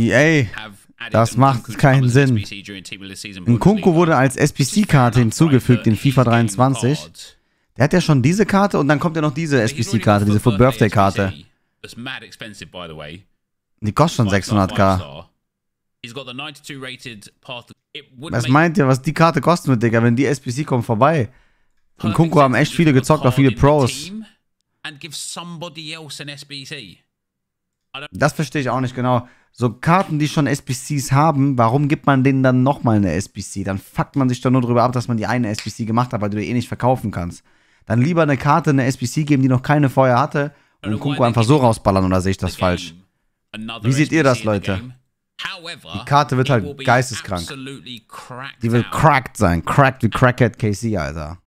EA, das macht keinen Sinn. Nkunku wurde als SBC-Karte hinzugefügt in FIFA 23. Der hat ja schon diese Karte und dann kommt ja noch diese SBC-Karte, diese For Birthday-Karte. Die kostet schon 600k. Was meint ihr, was die Karte kosten wird, Digga, wenn die SBC kommt vorbei? Und Kunko haben echt viele gezockt, auch viele Pros. Das verstehe ich auch nicht genau so Karten, die schon SBCs haben, warum gibt man denen dann nochmal eine SBC? Dann fuckt man sich doch nur darüber ab, dass man die eine SBC gemacht hat, weil du die eh nicht verkaufen kannst. Dann lieber eine Karte, eine SBC geben, die noch keine vorher hatte und Kunko einfach so rausballern oder sehe ich das falsch? Wie seht ihr das, Leute? Die Karte wird halt geisteskrank. Die wird cracked sein. Cracked wie Crackhead KC, Alter.